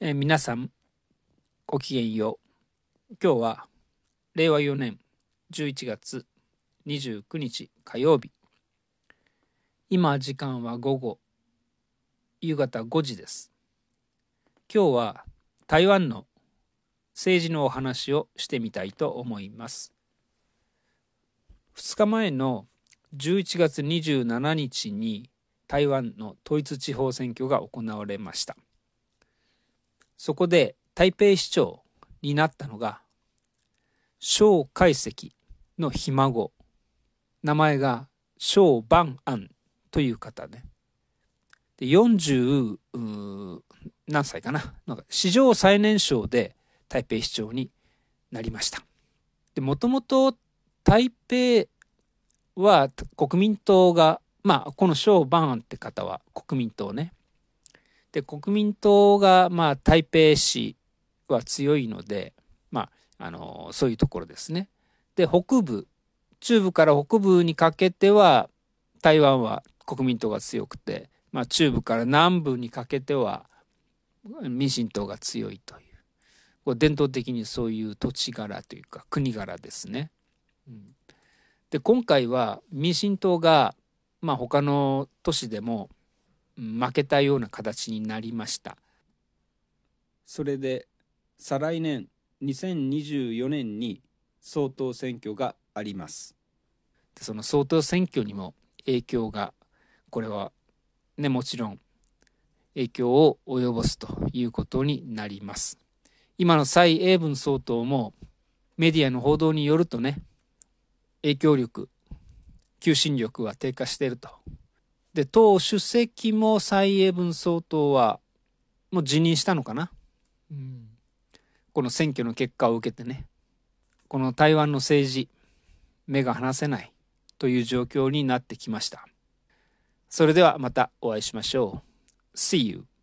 えー、皆さん、ごきげんよう。今日は、令和4年11月29日火曜日。今、時間は午後、夕方5時です。今日は、台湾の政治のお話をしてみたいと思います。2日前の11月27日に、台湾の統一地方選挙が行われました。そこで台北市長になったのが、蒋介石のひ孫。名前が蒋万安という方ね。で、40、何歳かな。なんか史上最年少で台北市長になりました。で、もともと台北は国民党が、まあ、この蒋万安って方は国民党ね。で、国民党が、まあ、台北市は強いので、まあ、あの、そういうところですね。で、北部、中部から北部にかけては、台湾は国民党が強くて、まあ、中部から南部にかけては、民進党が強いという。こう伝統的にそういう土地柄というか、国柄ですね。うん、で、今回は民進党が、まあ、他の都市でも負けたような形になりましたそれで再来年2024年に総統選挙がありますその総統選挙にも影響がこれはねもちろん影響を及ぼすということになります今の蔡英文総統もメディアの報道によるとね影響力求心力は低下しているとで、党主席も蔡英文総統は、もう辞任したのかな、うん、この選挙の結果を受けてね、この台湾の政治、目が離せないという状況になってきました。それではまたお会いしましょう。See you!